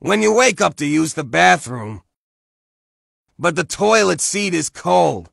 when you wake up to use the bathroom. But the toilet seat is cold.